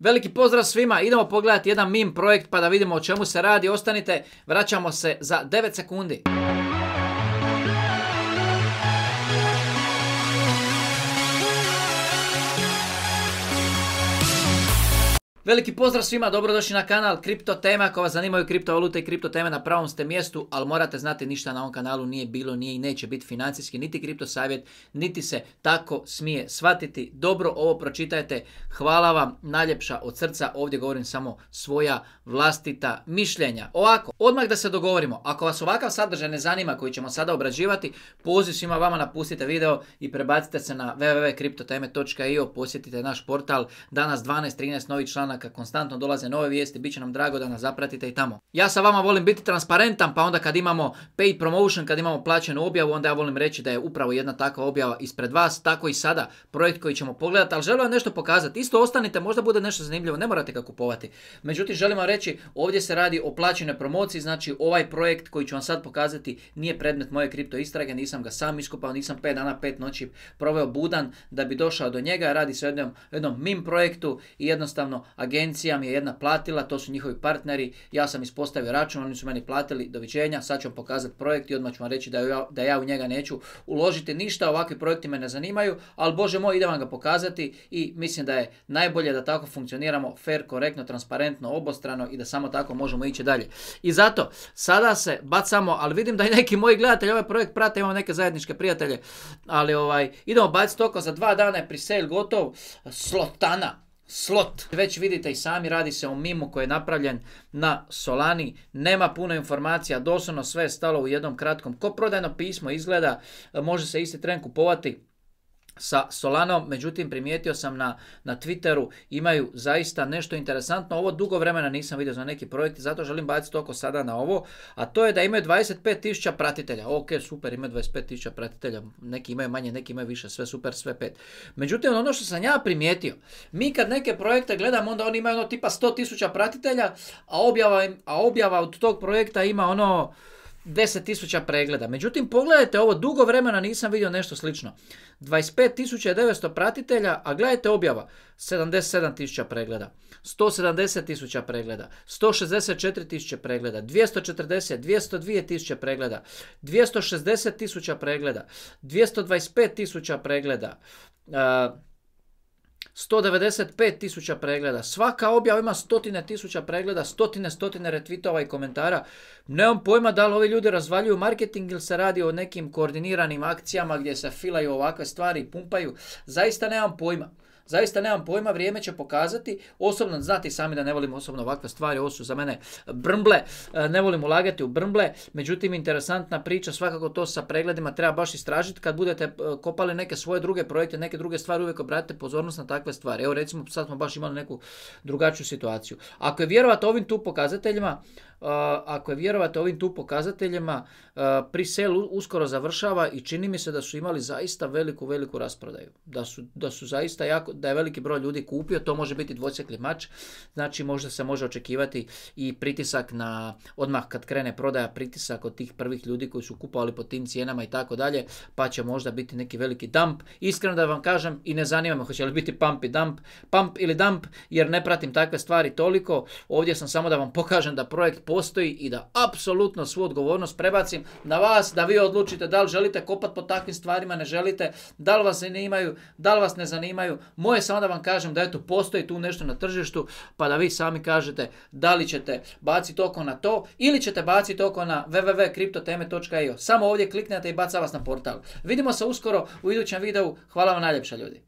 Veliki pozdrav svima, idemo pogledati jedan meme projekt pa da vidimo o čemu se radi. Ostanite, vraćamo se za 9 sekundi. Veliki pozdrav svima, dobrodošli na kanal Kripto Tema. Ako vas zanimaju kriptovalute i kripto teme na pravom ste mjestu, ali morate znati ništa na ovom kanalu nije bilo, nije i neće biti financijski, niti kripto savjet, niti se tako smije shvatiti. Dobro ovo pročitajte. Hvala vam najljepša od srca. Ovdje govorim samo svoja vlastita mišljenja. Ovako, odmah da se dogovorimo. Ako vas ovakav sadržaj ne zanima koji ćemo sada obrađivati, poziv svima vama napustite video i prebacite se na www.kriptoteme.io, posjetite naš portal. Danas 12.13 novi novih sastanaka konstantno dolaze nove vijesti, bit će nam drago da nas zapratite i tamo. Ja sa vama volim biti transparentan, pa onda kad imamo paid promotion, kad imamo plaćenu objavu, onda ja volim reći da je upravo jedna takva objava ispred vas, tako i sada projekt koji ćemo pogledati, ali želim vam nešto pokazati. Isto ostanite, možda bude nešto zanimljivo, ne morate ga kupovati. Međutim, želim vam reći, ovdje se radi o plaćenoj promociji, znači ovaj projekt koji ću vam sad pokazati nije predmet moje kripto istrage, nisam ga sam iskopao, nisam pet dana, pet noći proveo budan da bi došao do njega, radi se o jednom, jednom mim projektu i jednostavno agencija mi je jedna platila, to su njihovi partneri, ja sam ispostavio račun, oni su meni platili, doviđenja, sad ću vam pokazati projekt i odmah ću vam reći da ja, da ja u njega neću uložiti ništa, ovakvi projekti me ne zanimaju, ali bože moj idem vam ga pokazati i mislim da je najbolje da tako funkcioniramo fair, korektno, transparentno, obostrano i da samo tako možemo ići dalje. I zato sada se bacamo, ali vidim da i neki moji gledatelji ovaj projekt prate, imamo neke zajedničke prijatelje, ali ovaj, idemo baciti oko za dva dana je pre gotov, slotana, slot. Već vidite i sami, radi se o mimu koji je napravljen na Solani. Nema puno informacija, doslovno sve je stalo u jednom kratkom. Ko prodajno pismo izgleda, može se isti tren kupovati sa Solanom, međutim primijetio sam na, na Twitteru, imaju zaista nešto interesantno, ovo dugo vremena nisam vidio za neki projekt, zato želim baciti oko sada na ovo, a to je da imaju 25.000 pratitelja, ok, super, imaju 25.000 pratitelja, neki imaju manje, neki imaju više, sve super, sve pet. Međutim, ono što sam ja primijetio, mi kad neke projekte gledamo, onda oni imaju ono tipa 100.000 pratitelja, a objava, a objava od tog projekta ima ono 10.000 pregleda. Međutim, pogledajte ovo, dugo vremena nisam vidio nešto slično. 25.900 pratitelja, a gledajte objava, 77.000 pregleda, 170.000 pregleda, 164.000 pregleda, 240, 202.000 pregleda, 260.000 pregleda, 225.000 pregleda, 195 tisuća pregleda. Svaka objava ima stotine tisuća pregleda, stotine, stotine retvitova i komentara. Nemam pojma da li ovi ljudi razvaljuju marketing ili se radi o nekim koordiniranim akcijama gdje se filaju ovakve stvari i pumpaju. Zaista nemam pojma. Zaista nemam pojma, vrijeme će pokazati. Osobno znate sami da ne volim osobno ovakve stvari, ovo su za mene brmble, e, ne volim ulagati u brmble, međutim interesantna priča, svakako to sa pregledima treba baš istražiti. Kad budete e, kopali neke svoje druge projekte, neke druge stvari, uvijek obratite pozornost na takve stvari. Evo recimo sad smo baš imali neku drugačiju situaciju. Ako je vjerovat ovim tu pokazateljima, ako je vjerovate ovim tu pokazateljima, pri selu uskoro završava i čini mi se da su imali zaista veliku, veliku rasprodaju. Da su, da su zaista jako, da je veliki broj ljudi kupio, to može biti dvosjekli mač, znači možda se može očekivati i pritisak na, odmah kad krene prodaja, pritisak od tih prvih ljudi koji su kupovali po tim cijenama i tako dalje, pa će možda biti neki veliki dump. Iskreno da vam kažem i ne zanima me hoće li biti pump i dump, pump ili dump, jer ne pratim takve stvari toliko. Ovdje sam samo da vam pokažem da projekt postoji i da apsolutno svu odgovornost prebacim na vas, da vi odlučite da li želite kopati po takvim stvarima, ne želite, da li vas zanimaju, da li vas ne zanimaju. Moje samo da vam kažem da eto postoji tu nešto na tržištu pa da vi sami kažete da li ćete baciti oko na to ili ćete baciti oko na www.kriptoteme.io. Samo ovdje kliknete i baca vas na portal. Vidimo se uskoro u idućem videu. Hvala vam najljepša ljudi.